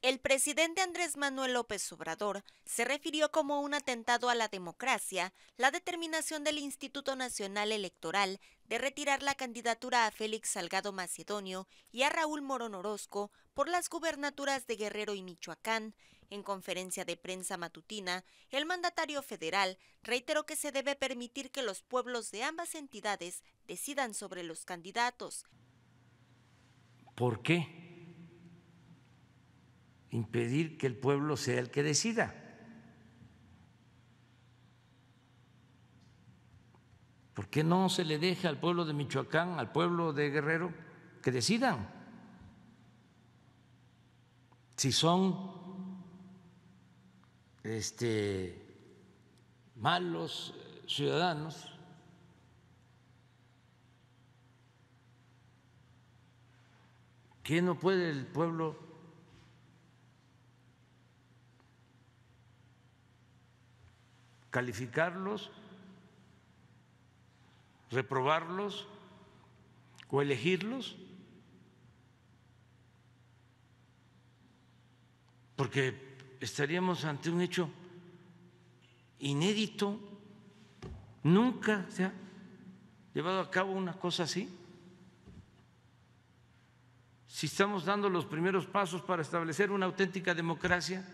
El presidente Andrés Manuel López Obrador se refirió como un atentado a la democracia la determinación del Instituto Nacional Electoral de retirar la candidatura a Félix Salgado Macedonio y a Raúl Morón Orozco por las gubernaturas de Guerrero y Michoacán. En conferencia de prensa matutina, el mandatario federal reiteró que se debe permitir que los pueblos de ambas entidades decidan sobre los candidatos. ¿Por qué? impedir que el pueblo sea el que decida. ¿Por qué no se le deja al pueblo de Michoacán, al pueblo de Guerrero, que decidan? Si son este, malos ciudadanos, ¿qué no puede el pueblo calificarlos, reprobarlos o elegirlos, porque estaríamos ante un hecho inédito. Nunca se ha llevado a cabo una cosa así. Si estamos dando los primeros pasos para establecer una auténtica democracia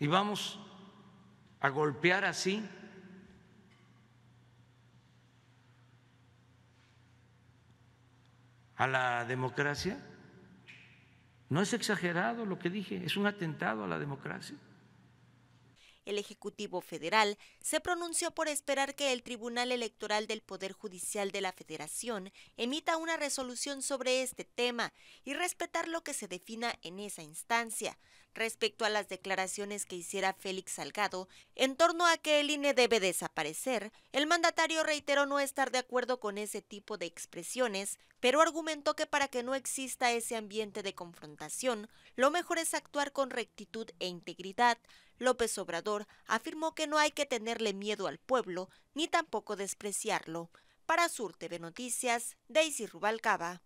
y vamos a golpear así a la democracia? No es exagerado lo que dije, es un atentado a la democracia. El Ejecutivo Federal se pronunció por esperar que el Tribunal Electoral del Poder Judicial de la Federación emita una resolución sobre este tema y respetar lo que se defina en esa instancia. Respecto a las declaraciones que hiciera Félix Salgado en torno a que el INE debe desaparecer, el mandatario reiteró no estar de acuerdo con ese tipo de expresiones, pero argumentó que para que no exista ese ambiente de confrontación, lo mejor es actuar con rectitud e integridad, López Obrador afirmó que no hay que tenerle miedo al pueblo ni tampoco despreciarlo. Para Sur TV Noticias, Daisy Rubalcaba.